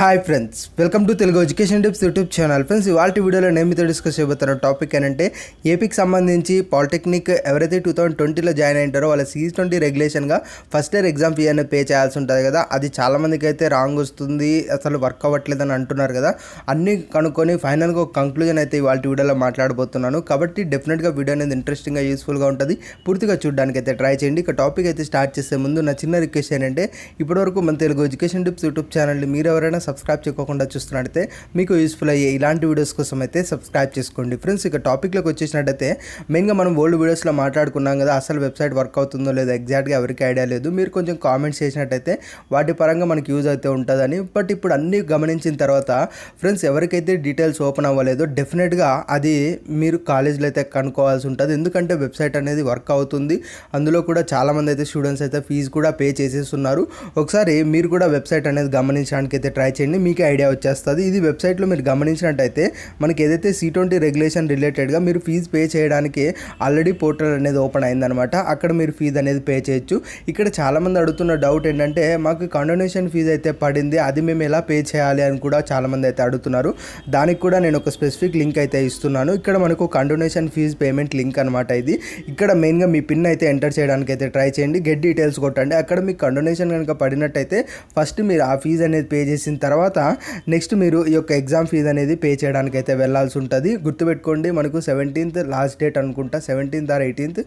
hi friends welcome to Telugu education tips YouTube channel friends ఇవాళ వీడియోలో నేను మీతో డిస్కస్ చేయబోతున్న టాపిక్ ఏంటంటే ఏపీకి సంబంధించి పాలిటెక్నిక్ ఎవరైతే టూ థౌసండ్ ట్వంటీలో జాయిన్ అయింటారో వాళ్ళ సిఈ ట్వంటీ రెగ్యులేషన్గా ఫస్ట్ ఇయర్ ఎగ్జామ్ ఫీ అనేది పే చేయాల్సి ఉంటుంది కదా అది చాలామందికి అయితే రాంగ్ వస్తుంది అసలు వర్క్ అవ్వట్లేదు అని అంటున్నారు కదా అన్నీ కనుక్కొని ఫైనల్గా ఒక కంక్లూజన్ అయితే ఇవాళ వీడియోలో మాట్లాడబోతున్నాను కాబట్టి డెఫినెట్గా వీడియో అనేది ఇంట్రెస్టింగ్గా యూస్ఫుల్గా ఉంటుంది పూర్తిగా చూడడానికి అయితే ట్రై చేయండి ఇక టాపిక్ అయితే స్టార్ట్ చేసే ముందు నా చిన్న రిక్వెస్ట్ ఏంటంటే ఇప్పటివరకు మన Telugu education tips YouTube channel మీరు ఎవరైనా సబ్స్క్రైబ్ చేసుకోకుండా చూస్తున్నట్టయితే మీకు యూస్ఫుల్ అయ్యే ఇలాంటి వీడియోస్ కోసం అయితే సబ్స్క్రైబ్ చేసుకోండి ఫ్రెండ్స్ ఇక టాపిక్లోకి వచ్చేసినట్టయితే మెయిన్గా మనం ఓల్డ్ వీడియోస్లో మాట్లాడుకున్నాం కదా అసలు వెబ్సైట్ వర్క్ అవుతుందో లేదా ఎగ్జాక్ట్గా ఎవరికి ఐడియా లేదు మీరు కొంచెం కామెంట్స్ చేసినట్టయితే వాటి పరంగా మనకి యూజ్ అయితే ఉంటుందని బట్ ఇప్పుడు అన్నీ గమనించిన తర్వాత ఫ్రెండ్స్ ఎవరికైతే డీటెయిల్స్ ఓపెన్ అవ్వలేదో డెఫినెట్గా అది మీరు కాలేజ్లో అయితే కనుక్కోవాల్సి ఉంటుంది ఎందుకంటే వెబ్సైట్ అనేది వర్క్ అవుతుంది అందులో కూడా చాలామంది అయితే స్టూడెంట్స్ అయితే ఫీజు కూడా పే చేసేస్తున్నారు ఒకసారి మీరు కూడా వెబ్సైట్ అనేది గమనించడానికి అయితే ట్రై చేయండి మీకు ఐడియా వచ్చేస్తుంది ఇది వెబ్సైట్లో మీరు గమనించినట్టయితే మనకి ఏదైతే సి ట్వంటీ రెగ్యులేషన్ రిలేటెడ్గా మీరు ఫీజు పే చేయడానికి ఆల్రెడీ పోర్టల్ అనేది ఓపెన్ అయిందనమాట అక్కడ మీరు ఫీజు అనేది పే చేయొచ్చు ఇక్కడ చాలామంది అడుగుతున్న డౌట్ ఏంటంటే మాకు కండోనేషన్ ఫీజు అయితే పడింది అది మేము ఎలా పే చేయాలి అని కూడా చాలామంది అయితే అడుగుతున్నారు దానికి కూడా నేను ఒక స్పెసిఫిక్ లింక్ అయితే ఇస్తున్నాను ఇక్కడ మనకు కండోనేషన్ ఫీజు పేమెంట్ లింక్ అనమాట ఇది ఇక్కడ మెయిన్గా మీ పిన్ అయితే ఎంటర్ చేయడానికి అయితే ట్రై చేయండి గెట్ డీటెయిల్స్ కొట్టండి అక్కడ మీకు కండోనేషన్ కనుక పడినట్టయితే ఫస్ట్ మీరు ఆ ఫీజు అనేది పే చేసిన తర్వాత నెక్స్ట్ మీరు ఈ యొక్క ఎగ్జామ్ ఫీజు అనేది పే చేయడానికి అయితే వెళ్ళాల్సి ఉంటుంది గుర్తుపెట్టుకోండి మనకు సెవెంటీన్త్ లాస్ట్ డేట్ అనుకుంటా సెవెంటీన్త్ ఆర్ ఎయిటీన్త్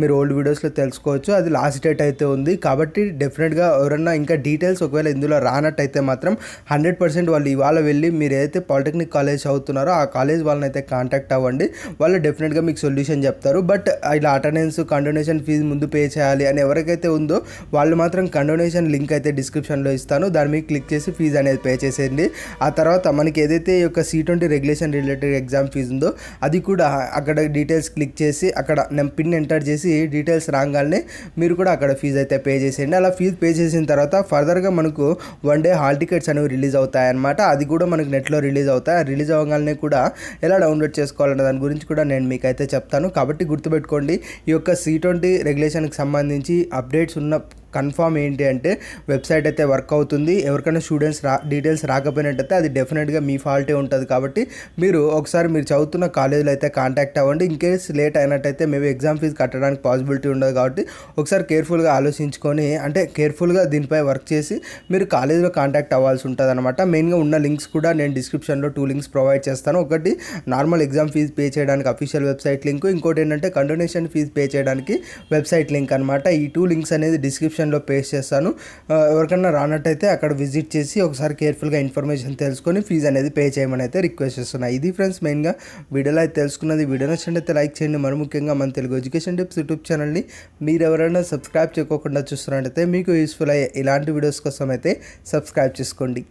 మీరు ఓల్డ్ వీడియోస్లో తెలుసుకోవచ్చు అది లాస్ట్ డేట్ అయితే ఉంది కాబట్టి డెఫినెట్గా ఎవరన్నా ఇంకా డీటెయిల్స్ ఒకవేళ ఇందులో రానట్టయితే మాత్రం హండ్రెడ్ పర్సెంట్ వాళ్ళు ఇవాళ వెళ్ళి మీరు ఏదైతే పాలిటెక్నిక్ కాలేజ్ చదువుతున్నారో ఆ కాలేజ్ వాళ్ళని అయితే కాంటాక్ట్ అవ్వండి వాళ్ళు డెఫినెట్గా మీకు సొల్యూషన్ చెప్తారు బట్ ఇలా అటెండెన్స్ కండోనేషన్ ఫీజు ముందు పే చేయాలి అని ఎవరికైతే ఉందో వాళ్ళు మాత్రం కండోనేషన్ లింక్ అయితే డిస్క్రిప్షన్లో ఇస్తాను దాని మీద క్లిక్ చేసి ఫీజు అనేది పే చేసేయండి ఆ తర్వాత మనకి ఏదైతే ఈ యొక్క C twenty regulation related exam fees ఉందో అది కూడా అక్కడ డీటెయిల్స్ క్లిక్ చేసి అక్కడ నేను పిన్ ఎంటర్ చేసి డీటెయిల్స్ రాగానే మీరు కూడా అక్కడ ఫీజు అయితే పే చేసేయండి అలా ఫీజు పే చేసిన తర్వాత ఫర్దర్గా మనకు వన్ డే హాల్ టికెట్స్ అనేవి రిలీజ్ అవుతాయన్నమాట అది కూడా మనకు నెట్లో రిలీజ్ అవుతాయి రిలీజ్ అవ్వగానే కూడా ఎలా డౌన్లోడ్ చేసుకోవాలన్న దాని గురించి కూడా నేను అయితే చెప్తాను కాబట్టి గుర్తుపెట్టుకోండి ఈ యొక్క సి ట్వంటీ రెగ్యులేషన్కి సంబంధించి అప్డేట్స్ ఉన్న కన్ఫామ్ ఏంటి అంటే వెబ్సైట్ అయితే వర్క్ అవుతుంది ఎవరికైనా స్టూడెంట్స్ రా డీటెయిల్స్ రాకపోయినట్టయితే అది డెఫినెట్గా మీ ఫాల్టే ఉంటుంది కాబట్టి మీరు ఒకసారి మీరు చదువుతున్న కాలేజీలో అయితే కాంటాక్ట్ అవ్వండి ఇన్ కేస్ లేట్ అయినట్టయితే మేబీ ఎగ్జామ్ ఫీజు కట్టడానికి పాసిబిలిటీ ఉండదు కాబట్టి ఒకసారి కేర్ఫుల్గా ఆలోచించుకొని అంటే కేర్ఫుల్గా దీనిపై వర్క్ చేసి మీరు కాలేజీలో కాంటాక్ట్ అవ్వాల్సి ఉంటుంది అనమాట మెయిన్గా ఉన్న లింక్స్ కూడా నేను డిస్క్రిప్షన్లో టూ లింక్స్ ప్రొవైడ్ చేస్తాను ఒకటి నార్మల్ ఎగ్జామ్ ఫీజు పే చేయడానికి అఫీషియల్ వెబ్సైట్ లింక్ ఇంకోటి ఏంటంటే కండోనేషన్ ఫీజు పే చేయడానికి వెబ్సైట్ లింక్ అనమాట ఈ టూ లింక్స్ అనేది డిస్క్రిప్షన్ డిస్క్రిప్షన్లో పేస్ట్ చేస్తాను ఎవరికన్నా రానట్టయితే అక్కడ విజిట్ చేసి ఒకసారి కేర్ఫుల్గా ఇన్ఫర్మేషన్ తెలుసుకొని ఫీజ్ అనేది పే చేయమని అయితే రిక్వెస్ట్ చేస్తున్నాను ఇది ఫ్రెండ్స్ మెయిన్గా వీడియోలో అయితే తెలుసుకున్నది వీడియో అయితే లైక్ చేయండి మరి ముఖ్యంగా మన తెలుగు ఎడ్యుకేషన్ టిప్స్ యూట్యూబ్ ఛానల్ని మీరు ఎవరైనా సబ్స్క్రైబ్ చేయకోకుండా చూస్తున్నట్టయితే మీకు యూస్ఫుల్ అయ్యే ఇలాంటి వీడియోస్ కోసం అయితే సబ్స్క్రైబ్ చేసుకోండి